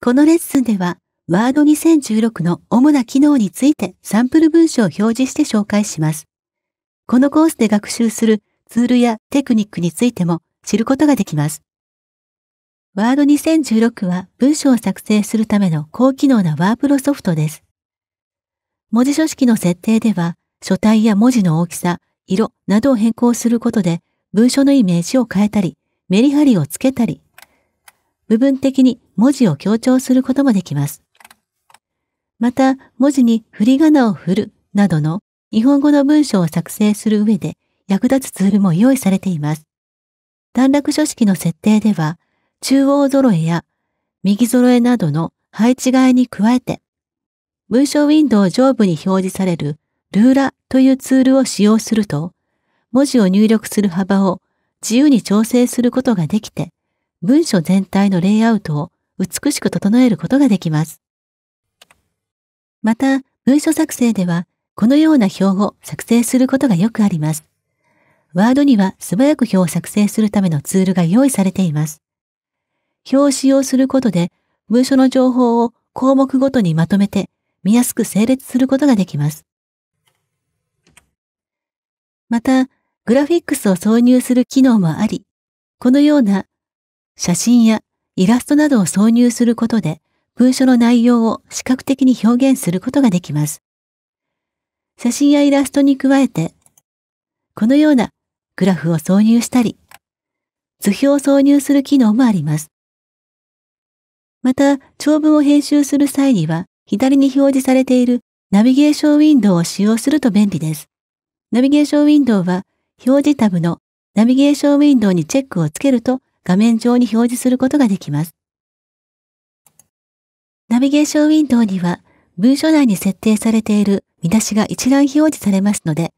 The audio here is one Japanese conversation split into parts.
このレッスンでは、Word 2016の主な機能についてサンプル文章を表示して紹介します。このコースで学習するツールやテクニックについても知ることができます。Word 2016は文章を作成するための高機能なワープロソフトです。文字書式の設定では、書体や文字の大きさ、色などを変更することで文書のイメージを変えたり、メリハリをつけたり、部分的に文字を強調することもできます。また、文字に振り仮名を振るなどの日本語の文章を作成する上で役立つツールも用意されています。短絡書式の設定では、中央揃えや右揃えなどの配置替えに加えて、文章ウィンドウ上部に表示されるルーラというツールを使用すると、文字を入力する幅を自由に調整することができて、文書全体のレイアウトを美しく整えることができます。また、文書作成では、このような表を作成することがよくあります。ワードには素早く表を作成するためのツールが用意されています。表を使用することで、文書の情報を項目ごとにまとめて、見やすく整列することができます。また、グラフィックスを挿入する機能もあり、このような写真やイラストなどを挿入することで文書の内容を視覚的に表現することができます。写真やイラストに加えて、このようなグラフを挿入したり、図表を挿入する機能もあります。また、長文を編集する際には、左に表示されているナビゲーションウィンドウを使用すると便利です。ナビゲーションウィンドウは、表示タブのナビゲーションウィンドウにチェックをつけると画面上に表示することができます。ナビゲーションウィンドウには文書内に設定されている見出しが一覧表示されますので、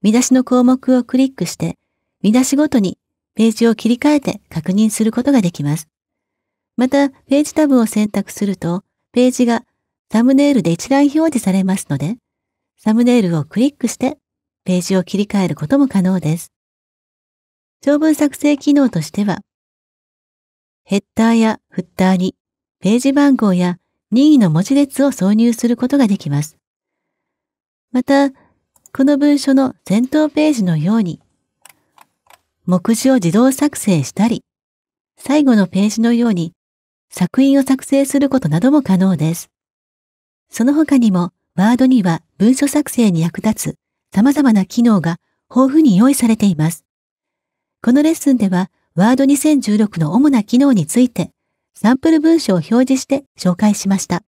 見出しの項目をクリックして、見出しごとにページを切り替えて確認することができます。また、ページタブを選択すると、ページがサムネイルで一覧表示されますので、サムネイルをクリックしてページを切り替えることも可能です。長文作成機能としては、ヘッダーやフッターにページ番号や任意の文字列を挿入することができます。また、この文書の先頭ページのように、目次を自動作成したり、最後のページのように作品を作成することなども可能です。その他にも、ワードには文書作成に役立つ様々な機能が豊富に用意されています。このレッスンでは、Word 2016の主な機能についてサンプル文章を表示して紹介しました。